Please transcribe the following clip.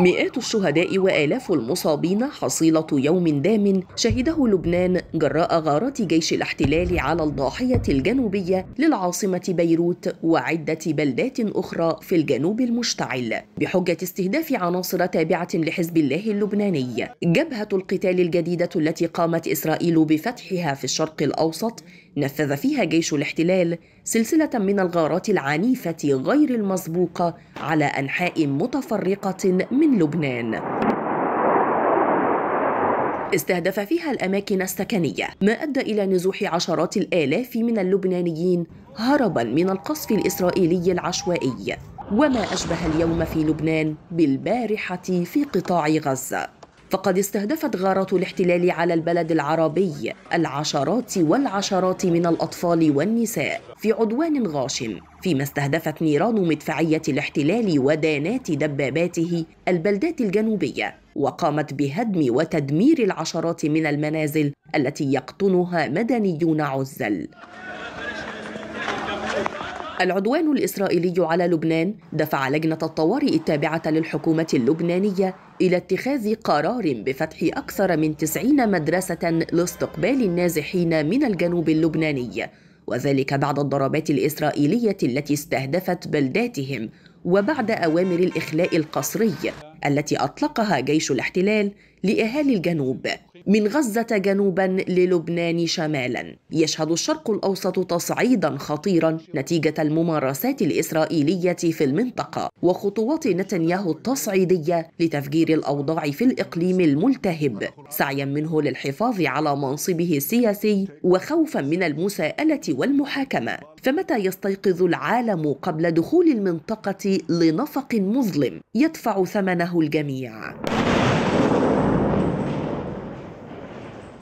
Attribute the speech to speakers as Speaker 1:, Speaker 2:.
Speaker 1: مئات الشهداء وآلاف المصابين حصيلة يوم دام شهده لبنان جراء غارات جيش الاحتلال على الضاحية الجنوبية للعاصمة بيروت وعدة بلدات أخرى في الجنوب المشتعل بحجة استهداف عناصر تابعة لحزب الله اللبناني جبهة القتال الجديدة التي قامت إسرائيل بفتحها في الشرق الأوسط نفذ فيها جيش الاحتلال سلسلة من الغارات العنيفة غير المسبوقة على أنحاء متفرقة من من لبنان استهدف فيها الأماكن السكنية ما أدى إلى نزوح عشرات الآلاف من اللبنانيين هربا من القصف الإسرائيلي العشوائي وما أشبه اليوم في لبنان بالبارحة في قطاع غزة فقد استهدفت غارات الاحتلال على البلد العربي العشرات والعشرات من الأطفال والنساء في عدوان غاشم فيما استهدفت نيران مدفعية الاحتلال ودانات دباباته البلدات الجنوبية وقامت بهدم وتدمير العشرات من المنازل التي يقطنها مدنيون عزل العدوان الإسرائيلي على لبنان دفع لجنة الطوارئ التابعة للحكومة اللبنانية إلى اتخاذ قرار بفتح أكثر من 90 مدرسة لاستقبال النازحين من الجنوب اللبناني وذلك بعد الضربات الإسرائيلية التي استهدفت بلداتهم وبعد أوامر الإخلاء القسري التي أطلقها جيش الاحتلال لأهالي الجنوب من غزة جنوبا للبنان شمالا يشهد الشرق الأوسط تصعيدا خطيرا نتيجة الممارسات الإسرائيلية في المنطقة وخطوات نتنياهو التصعيدية لتفجير الأوضاع في الإقليم الملتهب سعيا منه للحفاظ على منصبه السياسي وخوفا من المساءلة والمحاكمة فمتى يستيقظ العالم قبل دخول المنطقة لنفق مظلم يدفع ثمنه الجميع